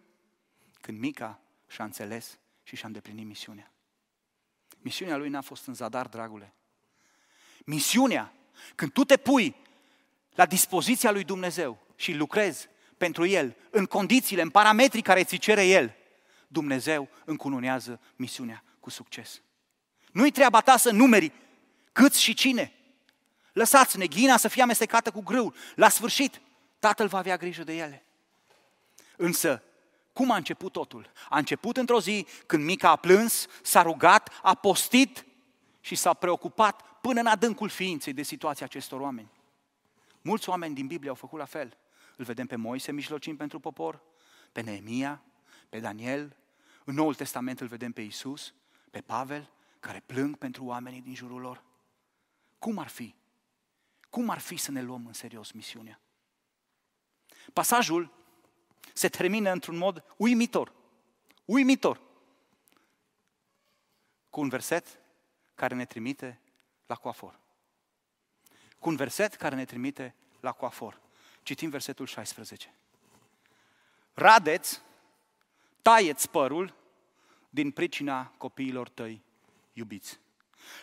când Mica și-a înțeles și și-a îndeplinit misiunea. Misiunea lui n-a fost în zadar, dragule. Misiunea, când tu te pui la dispoziția lui Dumnezeu și lucrezi pentru El, în condițiile, în parametrii care ți cere El, Dumnezeu încununează misiunea cu succes. Nu-i treaba ta să numeri câți și cine. Lăsați neghina să fie amestecată cu grâul. La sfârșit, Tatăl va avea grijă de ele. Însă, cum a început totul? A început într-o zi când Mica a plâns, s-a rugat, a postit și s-a preocupat până în adâncul ființei de situația acestor oameni. Mulți oameni din Biblie au făcut la fel. Îl vedem pe Moise mijlocind pentru popor, pe Neemia, pe Daniel, în Noul Testament îl vedem pe Isus, pe Pavel, care plâng pentru oamenii din jurul lor. Cum ar fi? Cum ar fi să ne luăm în serios misiunea? Pasajul se termină într-un mod uimitor. Uimitor. Cu un verset care ne trimite la coafor. Cu un verset care ne trimite la coafor. Citim versetul 16. Radeți, taieți părul din pricina copiilor tăi iubiți.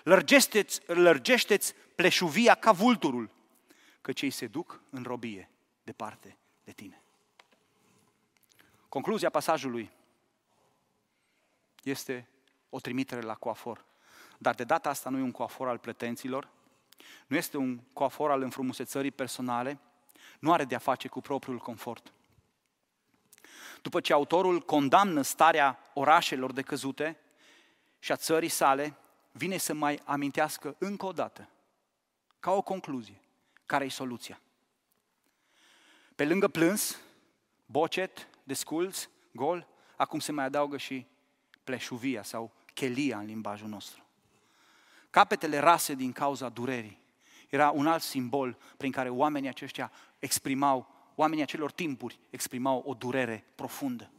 Lărgește-ți, lărgește-ți pleșuvia ca vulturul, că cei se duc în robie departe de tine. Concluzia pasajului este o trimitere la coafor. Dar de data asta nu e un coafor al plătenților, nu este un coafor al înfrumusețării personale, nu are de-a face cu propriul confort. După ce autorul condamnă starea orașelor de căzute și a țării sale, vine să mai amintească încă o dată, ca o concluzie, care e soluția. Pe lângă plâns, bocet, desculți, gol, acum se mai adaugă și pleșuvia sau chelia în limbajul nostru. Capetele rase din cauza durerii era un alt simbol prin care oamenii aceștia exprimau, oamenii acelor timpuri exprimau o durere profundă.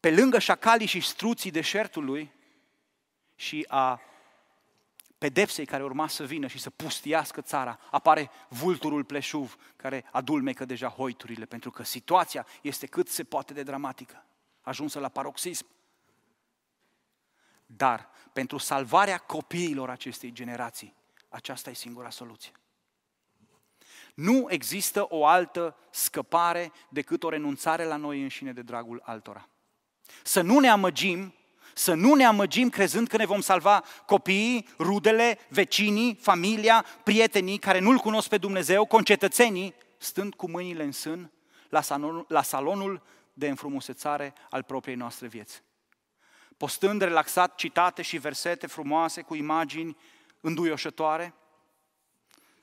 Pe lângă șacalii și struții deșertului și a pedepsei care urma să vină și să pustiască țara, apare vulturul pleșuv care adulmecă deja hoiturile, pentru că situația este cât se poate de dramatică, ajunsă la paroxism. Dar pentru salvarea copiilor acestei generații, aceasta e singura soluție. Nu există o altă scăpare decât o renunțare la noi înșine de dragul altora. Să nu ne amăgim să nu ne amăgim crezând că ne vom salva copiii, rudele, vecinii, familia, prietenii care nu-L cunosc pe Dumnezeu, concetățenii, stând cu mâinile în sân la salonul, la salonul de înfrumusețare al propriei noastre vieți. Postând relaxat citate și versete frumoase cu imagini înduioșătoare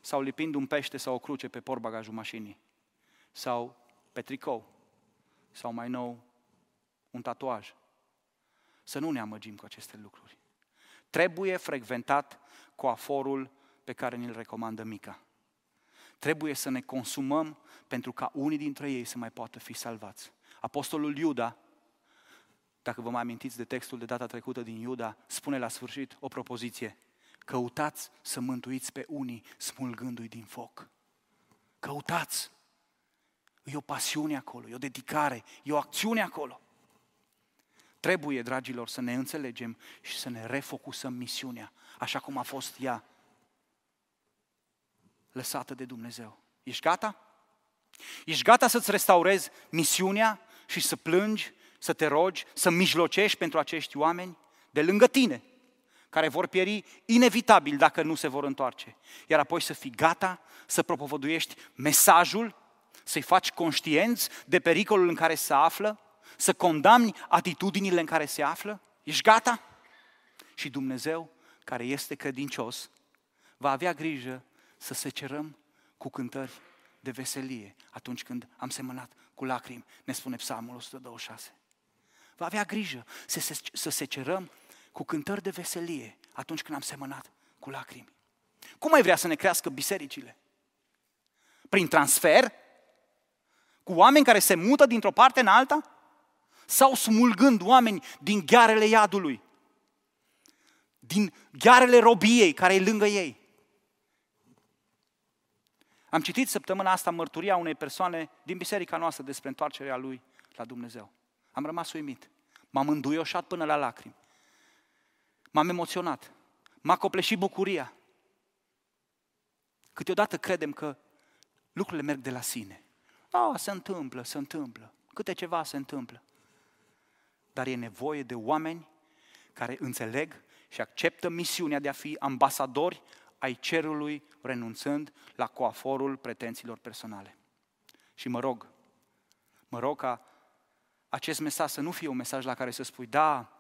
sau lipind un pește sau o cruce pe porbagajul mașinii sau pe tricou sau mai nou un tatuaj să nu ne amăgim cu aceste lucruri. Trebuie frecventat coaforul pe care ni l recomandă Mica. Trebuie să ne consumăm pentru ca unii dintre ei să mai poată fi salvați. Apostolul Iuda, dacă vă mai amintiți de textul de data trecută din Iuda, spune la sfârșit o propoziție. Căutați să mântuiți pe unii smulgându-i din foc. Căutați! E o pasiune acolo, e o dedicare, e o acțiune acolo. Trebuie, dragilor, să ne înțelegem și să ne refocusăm misiunea, așa cum a fost ea lăsată de Dumnezeu. Ești gata? Ești gata să-ți restaurezi misiunea și să plângi, să te rogi, să mijlocești pentru acești oameni de lângă tine, care vor pieri inevitabil dacă nu se vor întoarce. Iar apoi să fii gata să propovăduiești mesajul, să-i faci conștienți de pericolul în care se află, să condamni atitudinile în care se află? Ești gata? Și Dumnezeu, care este credincios, va avea grijă să se cerăm cu cântări de veselie atunci când am semănat cu lacrimi, ne spune Psalmul 126. Va avea grijă să se, să se cerăm cu cântări de veselie atunci când am semănat cu lacrimi. Cum ai vrea să ne crească bisericile? Prin transfer? Cu oameni care se mută dintr-o parte în alta? sau smulgând oameni din ghearele iadului, din ghearele robiei care e lângă ei. Am citit săptămâna asta mărturia unei persoane din biserica noastră despre întoarcerea lui la Dumnezeu. Am rămas uimit. M-am înduioșat până la lacrimi. M-am emoționat. M-a copleșit bucuria. Câteodată credem că lucrurile merg de la sine. A, se întâmplă, se întâmplă. Câte ceva se întâmplă dar e nevoie de oameni care înțeleg și acceptă misiunea de a fi ambasadori ai cerului, renunțând la coaforul pretențiilor personale. Și mă rog, mă rog ca acest mesaj să nu fie un mesaj la care să spui, da,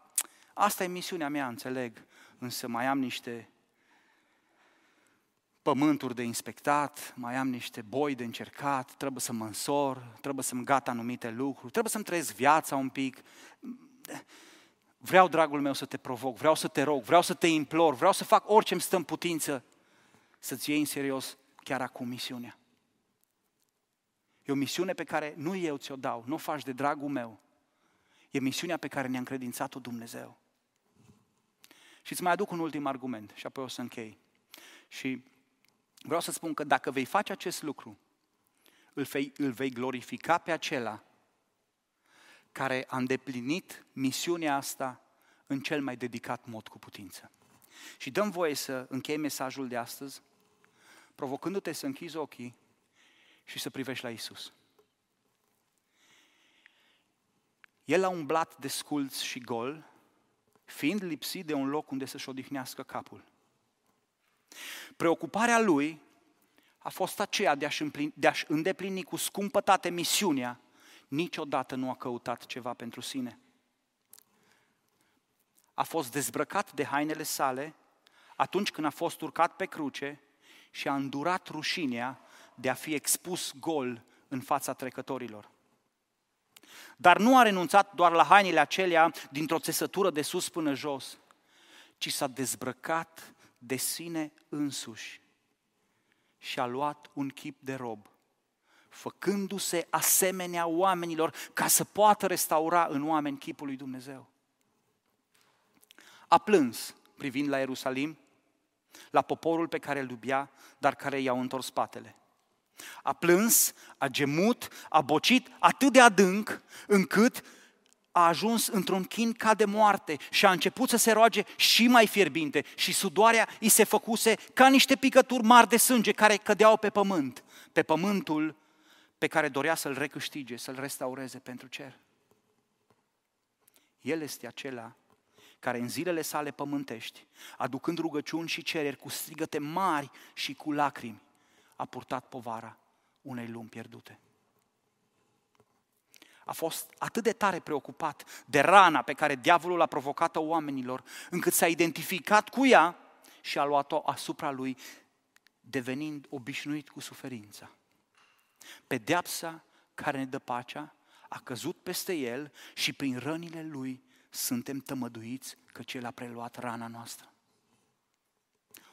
asta e misiunea mea, înțeleg, însă mai am niște pământuri de inspectat, mai am niște boi de încercat, trebuie să mă însor, trebuie să-mi gata anumite lucruri, trebuie să-mi trăiesc viața un pic vreau, dragul meu, să te provoc, vreau să te rog, vreau să te implor, vreau să fac orice îmi stă în putință să-ți iei în serios chiar acum misiunea. E o misiune pe care nu eu ți-o dau, nu o faci de dragul meu. E misiunea pe care ne-a încredințat-o Dumnezeu. Și îți mai aduc un ultim argument și apoi o să închei. Și vreau să spun că dacă vei face acest lucru, îl vei, îl vei glorifica pe acela care a îndeplinit misiunea asta în cel mai dedicat mod cu putință. Și dăm voie să închei mesajul de astăzi, provocându-te să închizi ochii și să privești la Isus. El a umblat desculț și gol, fiind lipsit de un loc unde să-și odihnească capul. Preocuparea lui a fost aceea de a-și, împlini, de a îndeplini cu scumpătate misiunea niciodată nu a căutat ceva pentru sine. A fost dezbrăcat de hainele sale atunci când a fost urcat pe cruce și a îndurat rușinea de a fi expus gol în fața trecătorilor. Dar nu a renunțat doar la hainele acelea dintr-o țesătură de sus până jos, ci s-a dezbrăcat de sine însuși și a luat un chip de rob făcându-se asemenea oamenilor ca să poată restaura în oameni chipul lui Dumnezeu. A plâns privind la Ierusalim, la poporul pe care îl iubea, dar care i-au întors spatele. A plâns, a gemut, a bocit atât de adânc încât a ajuns într-un chin ca de moarte și a început să se roage și mai fierbinte și sudoarea i se făcuse ca niște picături mari de sânge care cădeau pe pământ, pe pământul pe care dorea să-l recâștige, să-l restaureze pentru cer. El este acela care în zilele sale pământești, aducând rugăciuni și cereri cu strigăte mari și cu lacrimi, a purtat povara unei lumi pierdute. A fost atât de tare preocupat de rana pe care diavolul a provocat-o oamenilor, încât s-a identificat cu ea și a luat-o asupra lui, devenind obișnuit cu suferința. Pedeapsa care ne dă pacea a căzut peste el și prin rănile lui suntem tămăduiți că cel a preluat rana noastră.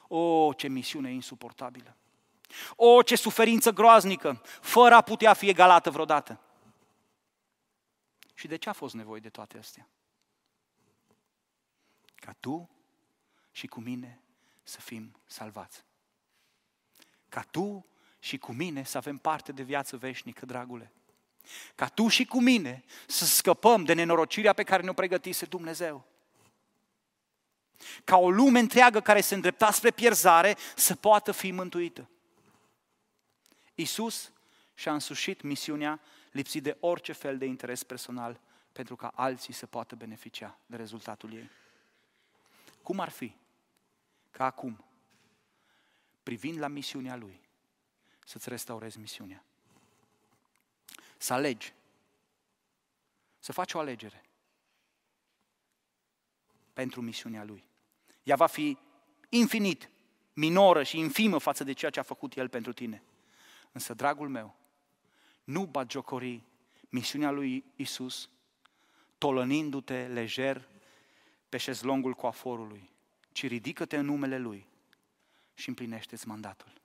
O, ce misiune insuportabilă! O, ce suferință groaznică, fără a putea fi egalată vreodată! Și de ce a fost nevoie de toate astea? Ca tu și cu mine să fim salvați. Ca tu și cu mine să avem parte de viață veșnică, dragule. Ca tu și cu mine să scăpăm de nenorocirea pe care ne-o pregătise Dumnezeu. Ca o lume întreagă care se îndrepta spre pierzare să poată fi mântuită. Iisus și-a însușit misiunea lipsit de orice fel de interes personal pentru ca alții să poată beneficia de rezultatul ei. Cum ar fi ca acum, privind la misiunea Lui, să-ți restaurezi misiunea. Să alegi. Să faci o alegere. Pentru misiunea lui. Ea va fi infinit minoră și infimă față de ceea ce a făcut el pentru tine. Însă, dragul meu, nu bagiocori misiunea lui Isus, tolănindu-te lejer pe șezlongul coaforului, ci ridică-te în numele Lui și împlinește-ți mandatul.